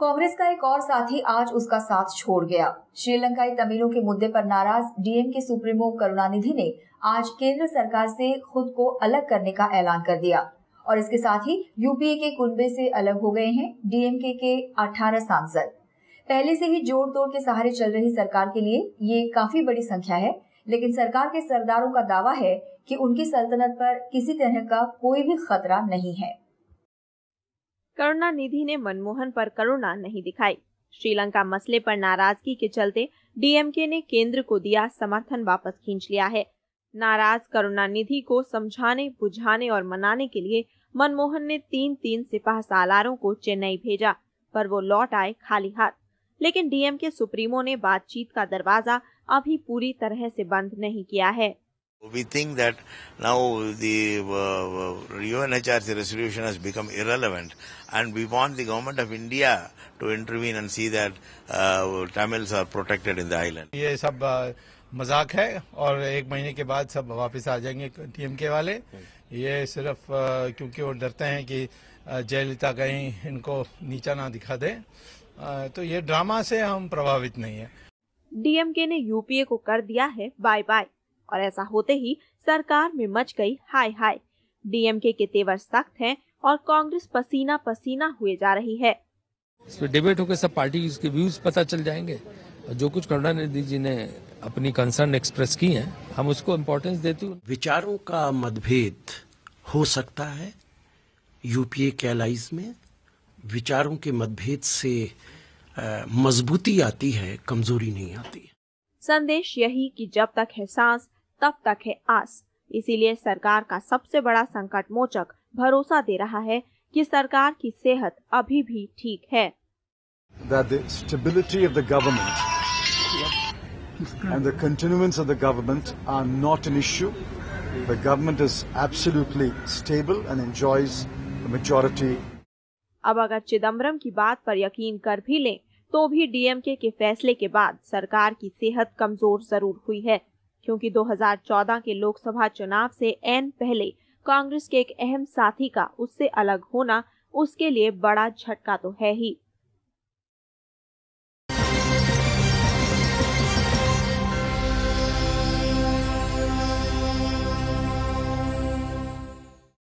कांग्रेस का एक और साथी आज उसका साथ छोड़ गया श्रीलंकाई तमिलों के मुद्दे पर नाराज डीएम के सुप्रीमो करुणानिधि ने आज केंद्र सरकार से खुद को अलग करने का ऐलान कर दिया और इसके साथ ही यूपीए के कुनबे से अलग हो गए हैं डीएमके के 18 सांसद पहले से ही जोड़ तोड़ के सहारे चल रही सरकार के लिए ये काफी बड़ी संख्या है लेकिन सरकार के सरदारों का दावा है कि उनकी सल्तनत पर किसी तरह का कोई भी खतरा नहीं है करुणा निधि ने मनमोहन पर करुणा नहीं दिखाई श्रीलंका मसले पर नाराजगी के चलते डीएमके ने केंद्र को दिया समर्थन वापस खींच लिया है नाराज करुणा निधि को समझाने बुझाने और मनाने के लिए मनमोहन ने तीन तीन सिपाह सालारों को चेन्नई भेजा पर वो लौट आए खाली हाथ लेकिन डीएम के सुप्रीमो ने बातचीत का दरवाजा अभी पूरी तरह से बंद नहीं किया है We think that now the uh, UNHRC resolution has become irrelevant and we want the government of India to intervene and see that uh, Tamils are protected in the island. ये सब मजाक है और एक महीने के बाद सब वापस आ जाएंगे टीएमके वाले ये सिर्फ क्योंकि वो डरते हैं कि जयललिता कहीं इनको नीचा ना दिखा दे तो ये ड्रामा से हम प्रभावित नहीं है डीएमके ने यूपीए को कर दिया है bye bye. और ऐसा होते ही सरकार में मच गई हाय हाय डीएमके के तेवर सख्त हैं और कांग्रेस पसीना पसीना हुए जा रही है डिबेट होकर सब पार्टी के व्यूज पता चल जाएंगे जो कुछ करुणानिधि जी ने अपनी कंसर्न एक्सप्रेस की है हम उसको इम्पोर्टेंस देते हैं विचारों का मतभेद हो सकता है यूपीए के अलाइज में विचारों के मतभेद से मजबूती आती है कमजोरी नहीं आती संदेश यही कि जब तक है सांस तब तक है आस इसीलिए सरकार का सबसे बड़ा संकट मोचक भरोसा दे रहा है कि सरकार की सेहत अभी भी ठीक है that the stability of the government and the continuance of the government are not an issue. The government is absolutely stable and enjoys the majority. अब अगर चिदम्बरम की बात पर यकीन कर भी लें तो भी डीएमके के फैसले के बाद सरकार की सेहत कमजोर जरूर हुई है क्योंकि 2014 के लोकसभा चुनाव से एन पहले कांग्रेस के एक अहम साथी का उससे अलग होना उसके लिए बड़ा झटका तो है ही